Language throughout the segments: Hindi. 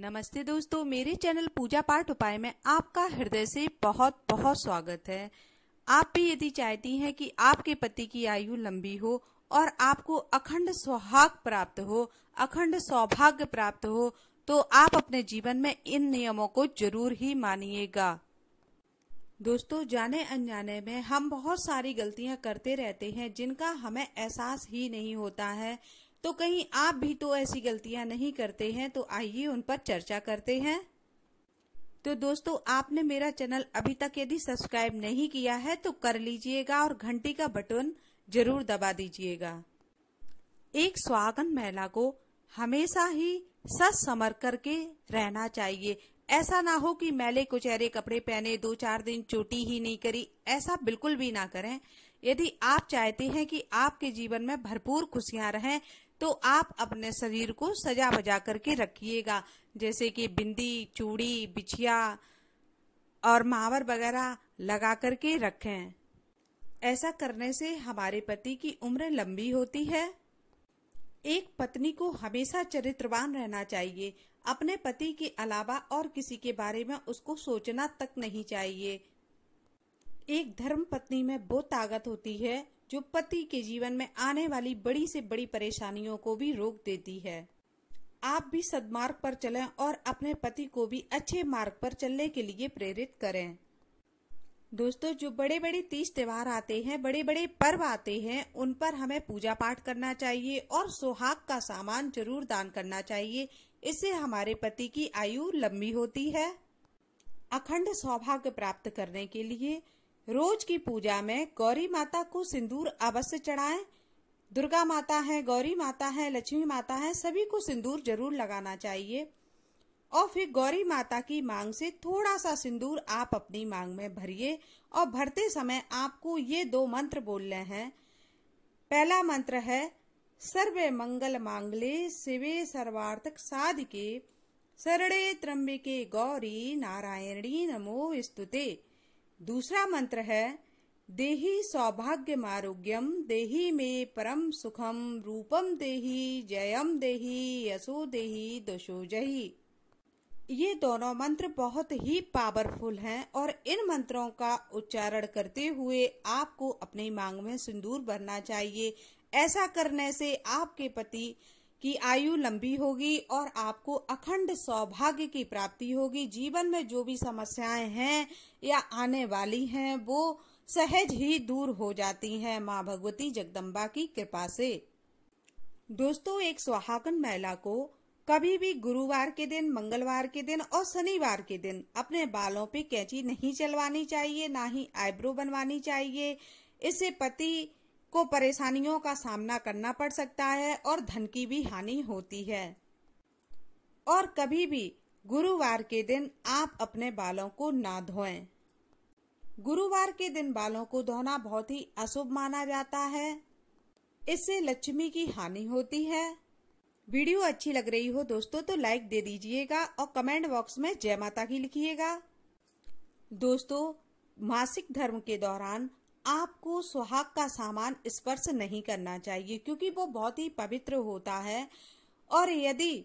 नमस्ते दोस्तों मेरे चैनल पूजा पाठ उपाय में आपका हृदय से बहुत बहुत स्वागत है आप भी यदि चाहती हैं कि आपके पति की आयु लंबी हो और आपको अखंड सौहाग प्राप्त हो अखंड सौभाग्य प्राप्त हो तो आप अपने जीवन में इन नियमों को जरूर ही मानिएगा दोस्तों जाने अनजाने में हम बहुत सारी गलतियां करते रहते हैं जिनका हमें एहसास ही नहीं होता है तो कहीं आप भी तो ऐसी गलतियां नहीं करते हैं तो आइए उन पर चर्चा करते हैं तो दोस्तों आपने मेरा चैनल अभी तक यदि सब्सक्राइब नहीं किया है तो कर लीजिएगा और घंटी का बटन जरूर दबा दीजिएगा एक स्वागन महिला को हमेशा ही सच समर करके रहना चाहिए ऐसा ना हो कि मैले कुचेरे कपड़े पहने दो चार दिन चोटी ही नहीं करी ऐसा बिल्कुल भी ना करें यदि आप चाहते हैं कि आपके जीवन में भरपूर खुशियां रहें तो आप अपने शरीर को सजा बजा करके रखिएगा जैसे कि बिंदी चूड़ी बिछिया और महावर वगैरह लगा करके रखें ऐसा करने से हमारे पति की उम्र लंबी होती है एक पत्नी को हमेशा चरित्रवान रहना चाहिए अपने पति के अलावा और किसी के बारे में उसको सोचना तक नहीं चाहिए एक धर्म पत्नी में वो ताकत होती है जो पति के जीवन में आने वाली बड़ी से बड़ी परेशानियों को भी रोक देती है आप भी सदमार्ग पर चलें और अपने पति को भी अच्छे मार्ग पर चलने के लिए प्रेरित करें दोस्तों जो बड़े बड़े तीज त्योहार आते हैं बड़े बड़े पर्व आते हैं उन पर हमें पूजा पाठ करना चाहिए और सुहाग का सामान जरूर दान करना चाहिए इससे हमारे पति की आयु लंबी होती है अखंड सौभाग्य प्राप्त करने के लिए रोज की पूजा में गौरी माता को सिंदूर अवश्य चढ़ाएं दुर्गा माता है गौरी माता है लक्ष्मी माता है सभी को सिंदूर जरूर लगाना चाहिए और फिर गौरी माता की मांग से थोड़ा सा सिंदूर आप अपनी मांग में भरिए और भरते समय आपको ये दो मंत्र बोलने हैं पहला मंत्र है सर्वे मंगल मांगले शिवे सर्वार्थक साधिके सरणे त्रम्बिके गौरी नारायणी नमो स्तुते दूसरा मंत्र है देही सौभाग्य आरोग्यम देही मे परम सुखम रूपम देही जयम देही यशो देही दशो जही ये दोनों मंत्र बहुत ही पावरफुल हैं और इन मंत्रों का उच्चारण करते हुए आपको अपनी मांग में सिंदूर भरना चाहिए ऐसा करने से आपके पति की आयु लंबी होगी और आपको अखंड सौभाग्य की प्राप्ति होगी जीवन में जो भी समस्याएं हैं या आने वाली हैं वो सहज ही दूर हो जाती हैं माँ भगवती जगदम्बा की कृपा से दोस्तों एक सुहागन महिला को कभी भी गुरुवार के दिन मंगलवार के दिन और शनिवार के दिन अपने बालों पे कैंची नहीं चलवानी चाहिए ना ही आईब्रो बनवानी चाहिए इससे पति को परेशानियों का सामना करना पड़ सकता है और धन की भी हानि होती है और कभी भी गुरुवार के दिन आप अपने बालों को ना धोएं। गुरुवार के दिन बालों को धोना बहुत ही अशुभ माना जाता है इससे लक्ष्मी की हानि होती है वीडियो अच्छी लग रही हो दोस्तों तो लाइक दे दीजिएगा और कमेंट बॉक्स में जय माता की लिखिएगा दोस्तों मासिक धर्म के दौरान आपको सुहाग का सामान स्पर्श नहीं करना चाहिए क्योंकि वो बहुत ही पवित्र होता है और यदि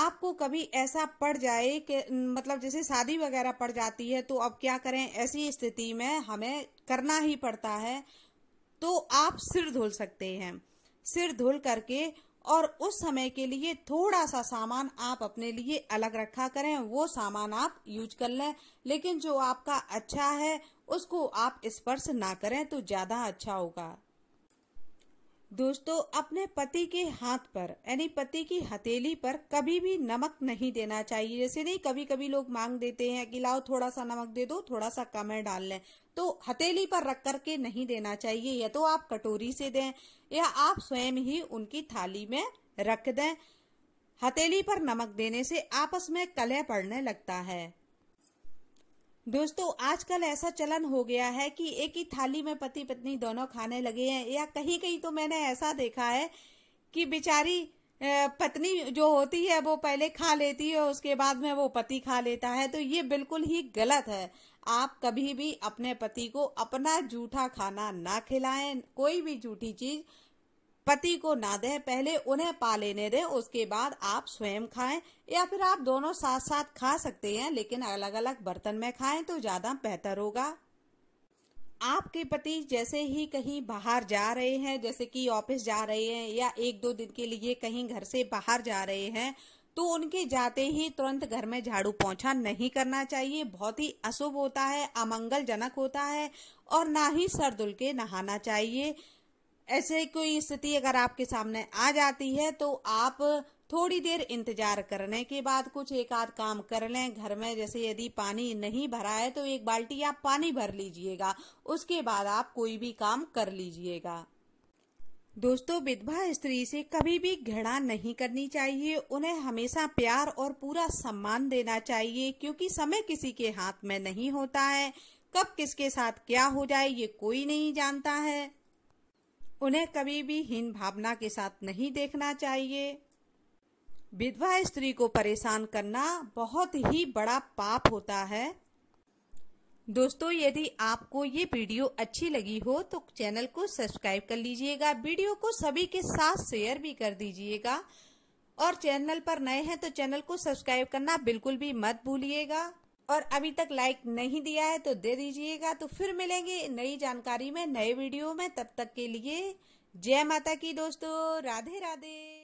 आपको कभी ऐसा पड़ जाए कि मतलब जैसे शादी वगैरह पड़ जाती है तो अब क्या करें ऐसी स्थिति में हमें करना ही पड़ता है तो आप सिर धुल सकते हैं सिर धुल करके और उस समय के लिए थोड़ा सा सामान आप अपने लिए अलग रखा करें वो सामान आप यूज कर लें लेकिन जो आपका अच्छा है उसको आप स्पर्श ना करें तो ज्यादा अच्छा होगा दोस्तों अपने पति के हाथ पर यानी पति की हथेली पर कभी भी नमक नहीं देना चाहिए जैसे नहीं कभी कभी लोग मांग देते हैं कि लाओ थोड़ा सा नमक दे दो थोड़ा सा कम है डाल लें तो हथेली पर रख करके नहीं देना चाहिए या तो आप कटोरी से दें या आप स्वयं ही उनकी थाली में रख दें हथेली पर नमक देने से आपस में कलह पड़ने लगता है दोस्तों आजकल ऐसा चलन हो गया है कि एक ही थाली में पति पत्नी दोनों खाने लगे हैं या कहीं कहीं तो मैंने ऐसा देखा है कि बेचारी पत्नी जो होती है वो पहले खा लेती है उसके बाद में वो पति खा लेता है तो ये बिल्कुल ही गलत है आप कभी भी अपने पति को अपना जूठा खाना ना खिलाएं कोई भी जूठी चीज पति को ना दे पहले उन्हें पा लेने दे उसके बाद आप स्वयं खाएं या फिर आप दोनों साथ साथ खा सकते हैं लेकिन अलग अलग बर्तन में खाएं तो ज़्यादा बेहतर होगा आपके पति जैसे ही कहीं बाहर जा रहे हैं जैसे कि ऑफिस जा रहे हैं या एक दो दिन के लिए कहीं घर से बाहर जा रहे हैं तो उनके जाते ही तुरंत घर में झाड़ू पोंछा नहीं करना चाहिए बहुत ही अशुभ होता है अमंगलजनक होता है और ना ही सर दुल के नहाना चाहिए ऐसे कोई स्थिति अगर आपके सामने आ जाती है तो आप थोड़ी देर इंतजार करने के बाद कुछ एक आध काम कर लें घर में जैसे यदि पानी नहीं भरा है तो एक बाल्टी आप पानी भर लीजिएगा उसके बाद आप कोई भी काम कर लीजिएगा दोस्तों विधवा स्त्री से कभी भी घृणा नहीं करनी चाहिए उन्हें हमेशा प्यार और पूरा सम्मान देना चाहिए क्योंकि समय किसी के हाथ में नहीं होता है कब किसके साथ क्या हो जाए ये कोई नहीं जानता है उन्हें कभी भी हीन भावना के साथ नहीं देखना चाहिए विधवा स्त्री को परेशान करना बहुत ही बड़ा पाप होता है दोस्तों यदि आपको ये वीडियो अच्छी लगी हो तो चैनल को सब्सक्राइब कर लीजिएगा वीडियो को सभी के साथ शेयर भी कर दीजिएगा और चैनल पर नए हैं तो चैनल को सब्सक्राइब करना बिल्कुल भी मत भूलिएगा और अभी तक लाइक नहीं दिया है तो दे दीजिएगा तो फिर मिलेंगे नई जानकारी में नए वीडियो में तब तक के लिए जय माता की दोस्तों राधे राधे